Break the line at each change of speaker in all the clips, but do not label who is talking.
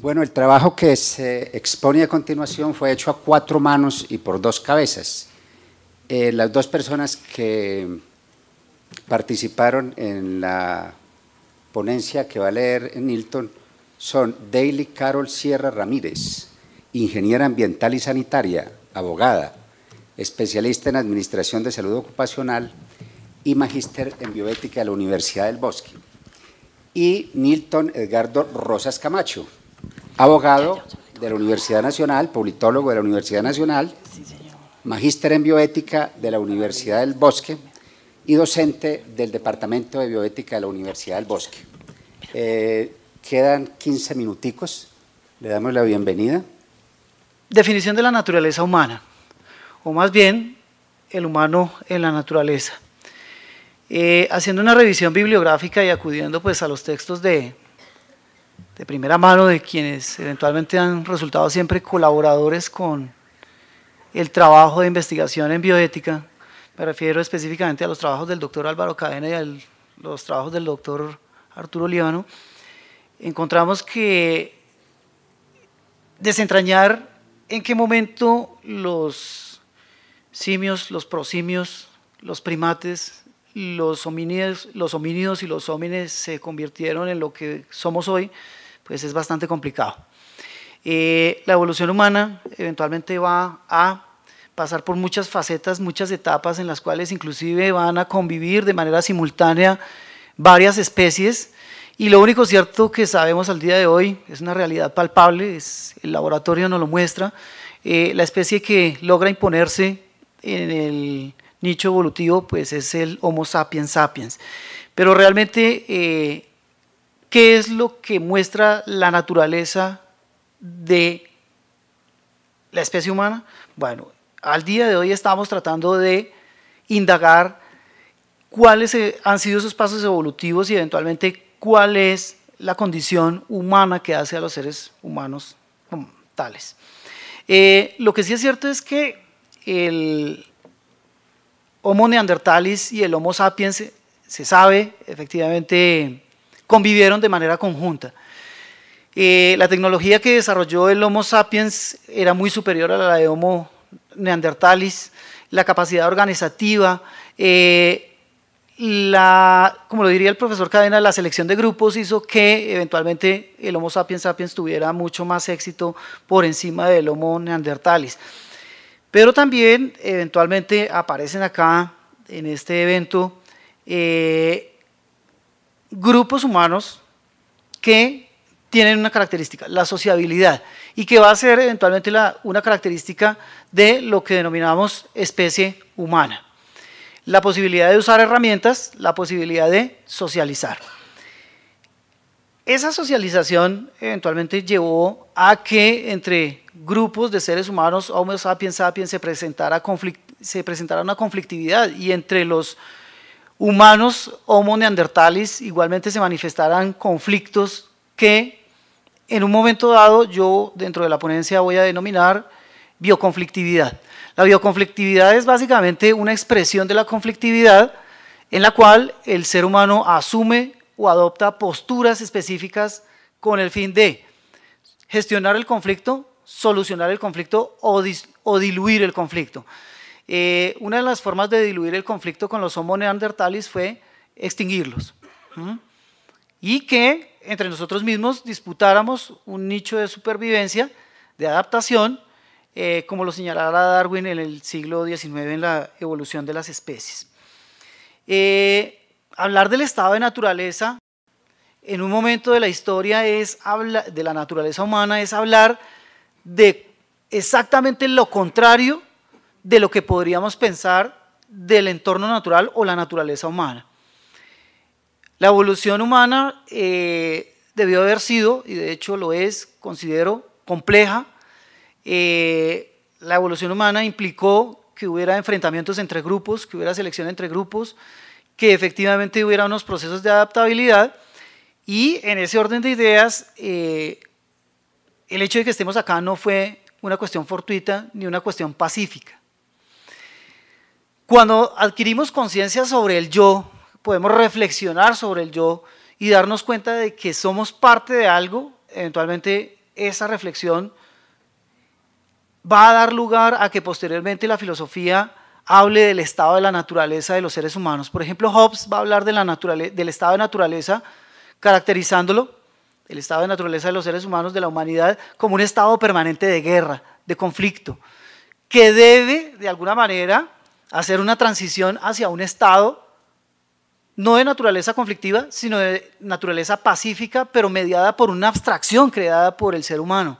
Bueno, el trabajo que se expone a continuación fue hecho a cuatro manos y por dos cabezas. Eh, las dos personas que participaron en la ponencia que va a leer Nilton son Daily Carol Sierra Ramírez, ingeniera ambiental y sanitaria, abogada, especialista en administración de salud ocupacional y magíster en bioética de la Universidad del Bosque. Y Nilton Edgardo Rosas Camacho, abogado de la Universidad Nacional, politólogo de la Universidad Nacional, magíster en bioética de la Universidad del Bosque y docente del Departamento de Bioética de la Universidad del Bosque. Eh, quedan 15 minuticos, le damos la bienvenida. Definición de la naturaleza humana, o más bien el humano en la naturaleza. Eh, haciendo una revisión bibliográfica y acudiendo pues a los textos de de primera mano de quienes eventualmente han resultado siempre colaboradores con el trabajo de investigación en bioética. Me refiero específicamente a los trabajos del doctor Álvaro Cadena y a los trabajos del doctor Arturo Líbano. Encontramos que desentrañar en qué momento los simios, los prosimios, los primates, los homínidos, los homínidos y los homines se convirtieron en lo que somos hoy, pues es bastante complicado. Eh, la evolución humana eventualmente va a pasar por muchas facetas, muchas etapas en las cuales inclusive van a convivir de manera simultánea varias especies y lo único cierto que sabemos al día de hoy es una realidad palpable, es, el laboratorio nos lo muestra, eh, la especie que logra imponerse en el nicho evolutivo pues es el Homo sapiens sapiens. Pero realmente eh, ¿Qué es lo que muestra la naturaleza de la especie humana? Bueno, al día de hoy estamos tratando de indagar cuáles e, han sido esos pasos evolutivos y eventualmente cuál es la condición humana que hace a los seres humanos tales. Eh, lo que sí es cierto es que el Homo neandertalis y el Homo sapiens se sabe efectivamente convivieron de manera conjunta. Eh, la tecnología que desarrolló el Homo sapiens era muy superior a la de Homo neandertalis, la capacidad organizativa, eh, la, como lo diría el profesor Cadena, la selección de grupos hizo que eventualmente el Homo sapiens sapiens tuviera mucho más éxito por encima del Homo neandertalis. Pero también eventualmente aparecen acá en este evento eh, grupos humanos que tienen una característica, la sociabilidad, y que va a ser eventualmente una característica de lo que denominamos especie humana. La posibilidad de usar herramientas, la posibilidad de socializar. Esa socialización eventualmente llevó a que entre grupos de seres humanos, Homo sapiens sapiens, se presentara, se presentara una conflictividad y entre los humanos, homo neandertales, igualmente se manifestarán conflictos que en un momento dado yo dentro de la ponencia voy a denominar bioconflictividad. La bioconflictividad es básicamente una expresión de la conflictividad en la cual el ser humano asume o adopta posturas específicas con el fin de gestionar el conflicto, solucionar el conflicto o diluir el conflicto. Eh, una de las formas de diluir el conflicto con los Homo neandertalis fue extinguirlos. Y que entre nosotros mismos disputáramos un nicho de supervivencia, de adaptación, eh, como lo señalara Darwin en el siglo XIX en la evolución de las especies. Eh, hablar del estado de naturaleza en un momento de la historia es de la naturaleza humana es hablar de exactamente lo contrario de lo que podríamos pensar del entorno natural o la naturaleza humana. La evolución humana eh, debió haber sido, y de hecho lo es, considero, compleja. Eh, la evolución humana implicó que hubiera enfrentamientos entre grupos, que hubiera selección entre grupos, que efectivamente hubiera unos procesos de adaptabilidad. Y en ese orden de ideas, eh, el hecho de que estemos acá no fue una cuestión fortuita ni una cuestión pacífica. Cuando adquirimos conciencia sobre el yo, podemos reflexionar sobre el yo y darnos cuenta de que somos parte de algo, eventualmente esa reflexión va a dar lugar a que posteriormente la filosofía hable del estado de la naturaleza de los seres humanos. Por ejemplo, Hobbes va a hablar del estado de naturaleza, caracterizándolo, el estado de naturaleza de los seres humanos, de la humanidad, como un estado permanente de guerra, de conflicto, que debe, de alguna manera, hacer una transición hacia un Estado no de naturaleza conflictiva, sino de naturaleza pacífica, pero mediada por una abstracción creada por el ser humano,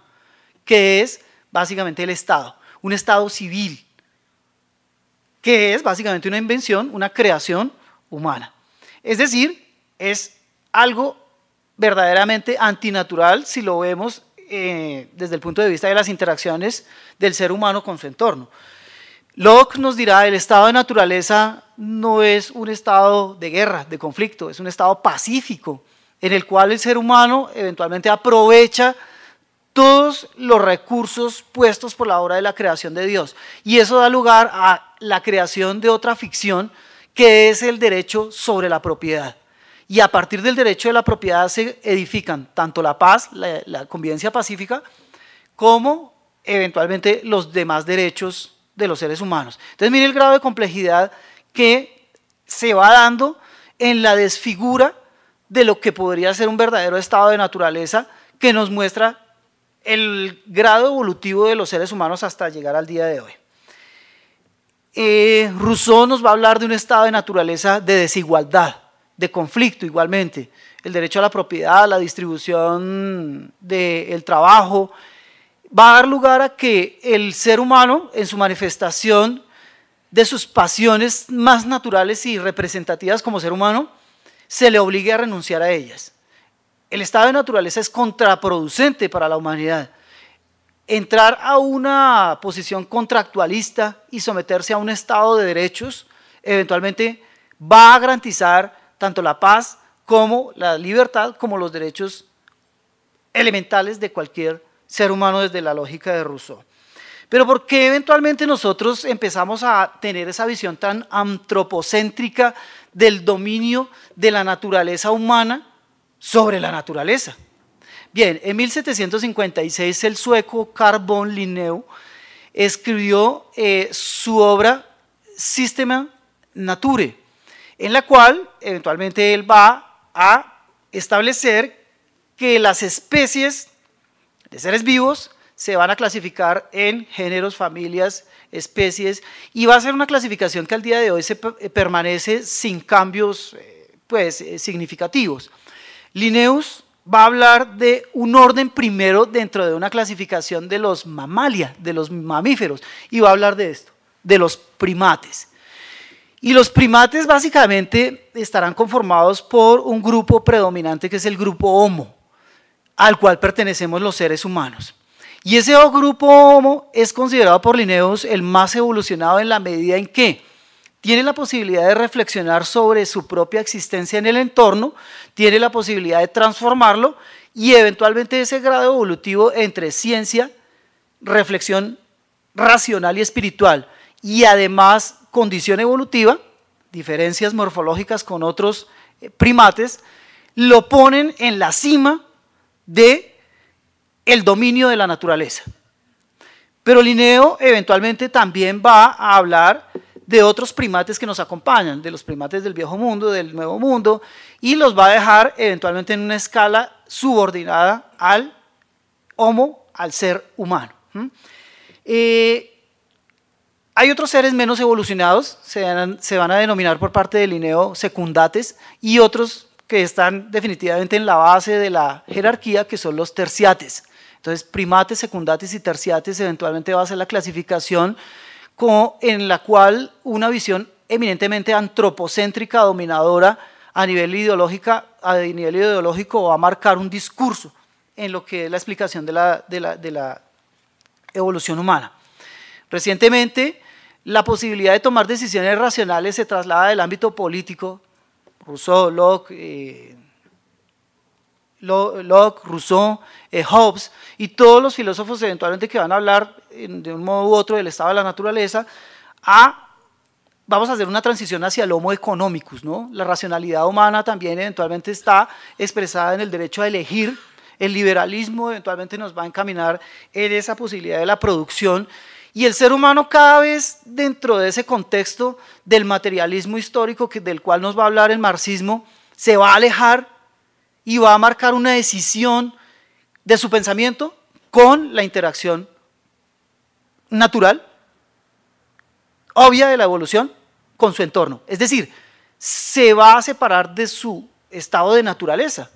que es básicamente el Estado, un Estado civil, que es básicamente una invención, una creación humana. Es decir, es algo verdaderamente antinatural si lo vemos eh, desde el punto de vista de las interacciones del ser humano con su entorno. Locke nos dirá, el estado de naturaleza no es un estado de guerra, de conflicto, es un estado pacífico, en el cual el ser humano eventualmente aprovecha todos los recursos puestos por la obra de la creación de Dios. Y eso da lugar a la creación de otra ficción, que es el derecho sobre la propiedad. Y a partir del derecho de la propiedad se edifican tanto la paz, la, convivencia pacífica, como eventualmente los demás derechos de los seres humanos. Entonces mire el grado de complejidad que se va dando en la desfigura de lo que podría ser un verdadero estado de naturaleza que nos muestra el grado evolutivo de los seres humanos hasta llegar al día de hoy. Eh, Rousseau nos va a hablar de un estado de naturaleza de desigualdad, de conflicto igualmente, el derecho a la propiedad, la distribución del trabajo, va a dar lugar a que el ser humano, en su manifestación de sus pasiones más naturales y representativas como ser humano, se le obligue a renunciar a ellas. El estado de naturaleza es contraproducente para la humanidad. Entrar a una posición contractualista y someterse a un estado de derechos eventualmente va a garantizar tanto la paz como la libertad, como los derechos elementales de cualquier ser humano desde la lógica de Rousseau. Pero ¿por qué eventualmente nosotros empezamos a tener esa visión tan antropocéntrica del dominio de la naturaleza humana sobre la naturaleza? Bien, en 1756 el sueco Carl von Linneo escribió eh, su obra Sistema Nature, en la cual eventualmente él va a establecer que las especies de seres vivos se van a clasificar en géneros, familias, especies, y va a ser una clasificación que al día de hoy se eh, permanece sin cambios eh, pues, eh, significativos. Linneus va a hablar de un orden primero dentro de una clasificación de los mamalia, de los mamíferos, y va a hablar de esto, de los primates. Y los primates básicamente estarán conformados por un grupo predominante que es el grupo Homo al cual pertenecemos los seres humanos. Y ese grupo Homo es considerado por Linneus el más evolucionado en la medida en que tiene la posibilidad de reflexionar sobre su propia existencia en el entorno, tiene la posibilidad de transformarlo y eventualmente ese grado evolutivo entre ciencia, reflexión racional y espiritual y además condición evolutiva, diferencias morfológicas con otros eh, primates, lo ponen en la cima de el dominio de la naturaleza. Pero Linneo eventualmente también va a hablar de otros primates que nos acompañan, de los primates del viejo mundo, del nuevo mundo, y los va a dejar eventualmente en una escala subordinada al homo, al ser humano. ¿Mm? Eh, hay otros seres menos evolucionados, se van, se van, a denominar por parte de Linneo secundates, y otros que están definitivamente en la base de la jerarquía, que son los terciates. Entonces, primates, secundates y terciates eventualmente va a ser la clasificación en la cual una visión eminentemente antropocéntrica, dominadora a nivel, ideológica, a nivel ideológico, va a marcar un discurso en lo que es la explicación de la, de la, de la evolución humana. Recientemente, la posibilidad de tomar decisiones racionales se traslada del ámbito político Rousseau, Locke, eh, Locke, Rousseau, eh, Hobbes y todos los filósofos eventualmente que van a hablar de un modo u otro del estado de la naturaleza, a vamos a hacer una transición hacia el homo economicus, ¿no? La racionalidad humana también eventualmente está expresada en el derecho a elegir, el liberalismo eventualmente nos va a encaminar en esa posibilidad de la producción y el ser humano cada vez dentro de ese contexto del materialismo histórico del cual nos va a hablar el marxismo, se va a alejar y va a marcar una decisión de su pensamiento con la interacción natural, obvia de la evolución, con su entorno. Es decir, se va a separar de su estado de naturaleza,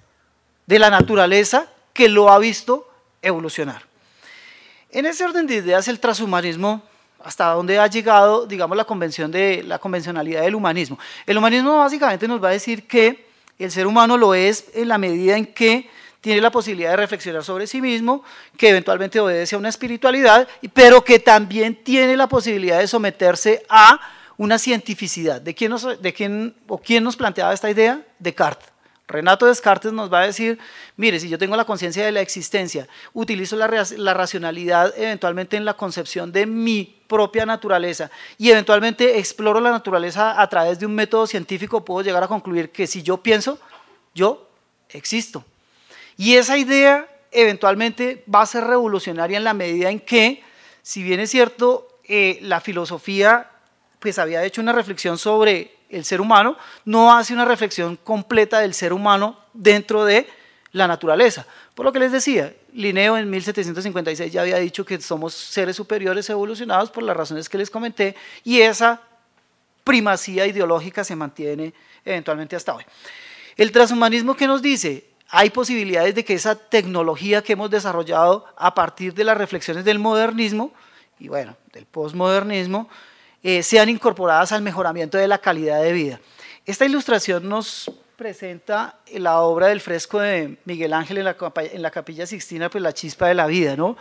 de la naturaleza que lo ha visto evolucionar. En ese orden de ideas, el transhumanismo hasta dónde ha llegado, digamos, la convención de la convencionalidad del humanismo. El humanismo básicamente nos va a decir que el ser humano lo es en la medida en que tiene la posibilidad de reflexionar sobre sí mismo, que eventualmente obedece a una espiritualidad, pero que también tiene la posibilidad de someterse a una cientificidad. ¿De o quién nos planteaba esta idea? Descartes. Renato Descartes nos va a decir, mire, si yo tengo la conciencia de la existencia, utilizo la, racionalidad eventualmente en la concepción de mi propia naturaleza y eventualmente exploro la naturaleza a través de un método científico, puedo llegar a concluir que si yo pienso, yo existo. Y esa idea eventualmente va a ser revolucionaria en la medida en que, si bien es cierto, eh, la filosofía pues había hecho una reflexión sobre el ser humano, no hace una reflexión completa del ser humano dentro de la naturaleza. Por lo que les decía, Linneo en 1756 ya había dicho que somos seres superiores evolucionados por las razones que les comenté y esa primacía ideológica se mantiene eventualmente hasta hoy. El transhumanismo que nos dice, hay posibilidades de que esa tecnología que hemos desarrollado a partir de las reflexiones del modernismo y bueno, del posmodernismo, eh, sean incorporadas al mejoramiento de la calidad de vida. Esta ilustración nos presenta la obra del fresco de Miguel Ángel en la, Capilla Sixtina, pues la chispa de la vida, ¿no?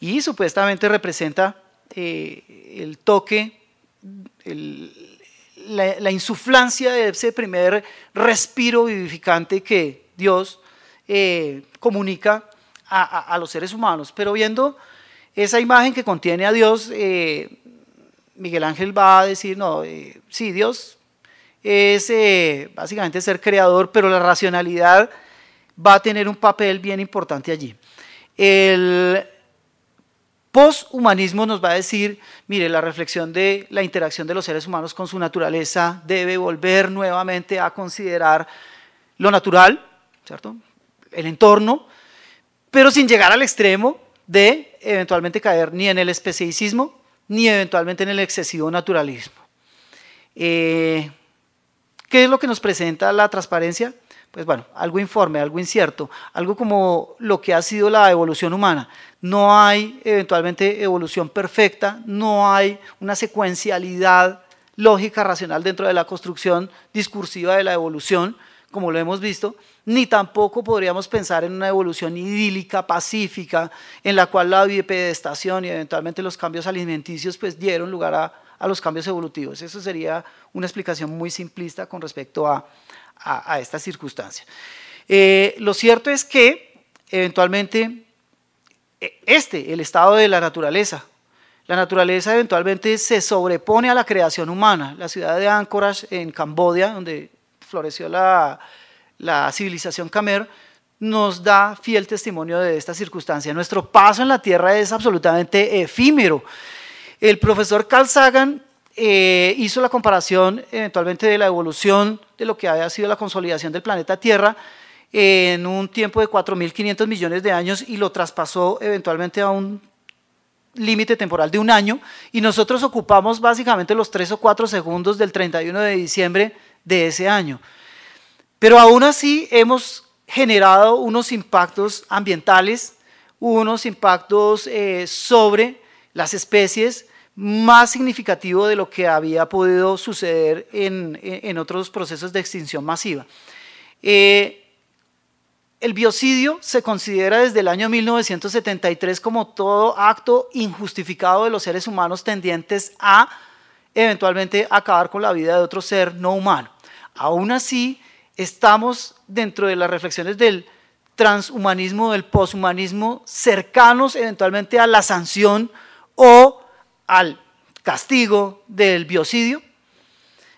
Y supuestamente representa eh, el toque, la, insuflancia de ese primer respiro vivificante que Dios eh, comunica a, los seres humanos. Pero viendo esa imagen que contiene a Dios, Miguel Ángel va a decir, no, eh, sí, Dios es eh, básicamente ser creador, pero la racionalidad va a tener un papel bien importante allí. El poshumanismo nos va a decir, mire, la reflexión de la interacción de los seres humanos con su naturaleza debe volver nuevamente a considerar lo natural, ¿cierto? El entorno, pero sin llegar al extremo de eventualmente caer ni en el especicismo ni eventualmente en el excesivo naturalismo. Eh, ¿Qué es lo que nos presenta la transparencia? Pues bueno, algo informe, algo incierto, algo como lo que ha sido la evolución humana. No hay eventualmente evolución perfecta, no hay una secuencialidad lógica, racional dentro de la construcción discursiva de la evolución, como lo hemos visto, ni tampoco podríamos pensar en una evolución idílica, pacífica, en la cual la bipedestación y eventualmente los cambios alimenticios pues dieron lugar a, los cambios evolutivos. Eso sería una explicación muy simplista con respecto a, esta circunstancia. Eh, lo cierto es que eventualmente e, este, el estado de la naturaleza, la naturaleza eventualmente se sobrepone a la creación humana. La ciudad de Anchorage, en Camboya, donde floreció la, civilización Khmer, nos da fiel testimonio de esta circunstancia. Nuestro paso en la Tierra es absolutamente efímero. El profesor Carl Sagan eh, hizo la comparación eventualmente de la evolución de lo que había sido la consolidación del planeta Tierra en un tiempo de 4.500 millones de años y lo traspasó eventualmente a un límite temporal de un año y nosotros ocupamos básicamente los tres o cuatro segundos del 31 de diciembre de ese año. Pero aún así hemos generado unos impactos ambientales, unos impactos eh, sobre las especies más significativos de lo que había podido suceder en, otros procesos de extinción masiva. Eh, el biocidio se considera desde el año 1973 como todo acto injustificado de los seres humanos tendientes a eventualmente acabar con la vida de otro ser no humano. Aún así, estamos dentro de las reflexiones del transhumanismo, del poshumanismo, cercanos eventualmente a la sanción o al castigo del biocidio.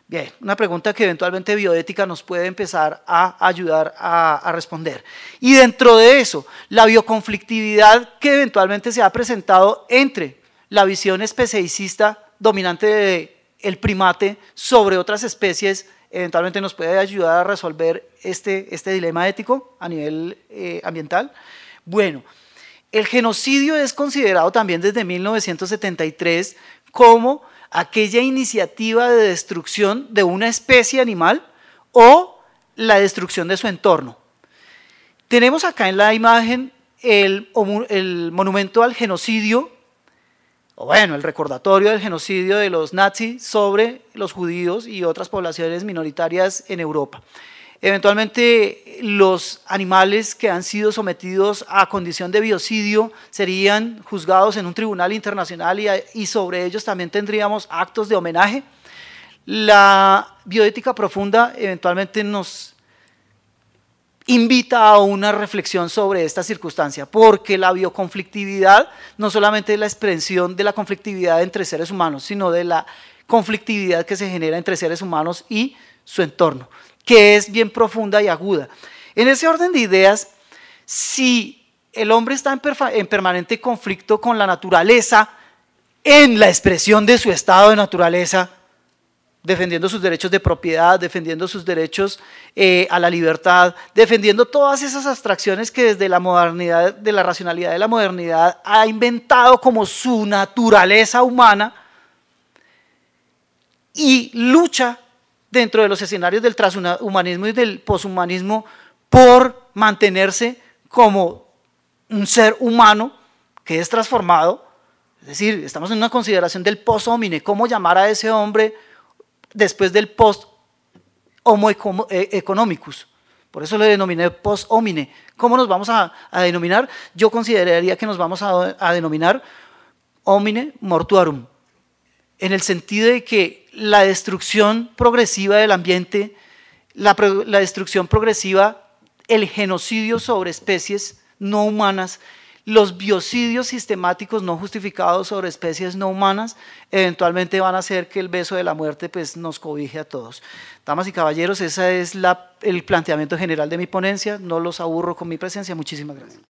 Bien, una pregunta que eventualmente bioética nos puede empezar a ayudar a, responder. Y dentro de eso, la bioconflictividad que eventualmente se ha presentado entre la visión especicista dominante el primate sobre otras especies eventualmente nos puede ayudar a resolver este, este dilema ético a nivel eh, ambiental. Bueno, el genocidio es considerado también desde 1973 como aquella iniciativa de destrucción de una especie animal o la destrucción de su entorno. Tenemos acá en la imagen el, el monumento al genocidio o bueno, el recordatorio del genocidio de los nazis sobre los judíos y otras poblaciones minoritarias en Europa. Eventualmente los animales que han sido sometidos a condición de biocidio serían juzgados en un tribunal internacional y, y sobre ellos también tendríamos actos de homenaje. La bioética profunda eventualmente nos invita a una reflexión sobre esta circunstancia, porque la bioconflictividad no solamente es la expresión de la conflictividad entre seres humanos, sino de la conflictividad que se genera entre seres humanos y su entorno, que es bien profunda y aguda. En ese orden de ideas, si el hombre está en, permanente conflicto con la naturaleza, en la expresión de su estado de naturaleza, defendiendo sus derechos de propiedad, defendiendo sus derechos eh, a la libertad, defendiendo todas esas abstracciones que desde la modernidad, de la racionalidad de la modernidad, ha inventado como su naturaleza humana y lucha dentro de los escenarios del transhumanismo y del poshumanismo por mantenerse como un ser humano que es transformado. Es decir, estamos en una consideración del post cómo llamar a ese hombre después del post homo eh, economicus. Por eso lo denominé post homine. ¿Cómo nos vamos a, denominar? Yo consideraría que nos vamos a, denominar homine mortuarum, en el sentido de que la destrucción progresiva del ambiente, la destrucción progresiva, el genocidio sobre especies no humanas, los biocidios sistemáticos no justificados sobre especies no humanas eventualmente van a hacer que el beso de la muerte pues, nos cobije a todos. Damas y caballeros, ese es el planteamiento general de mi ponencia. No los aburro con mi presencia. Muchísimas gracias.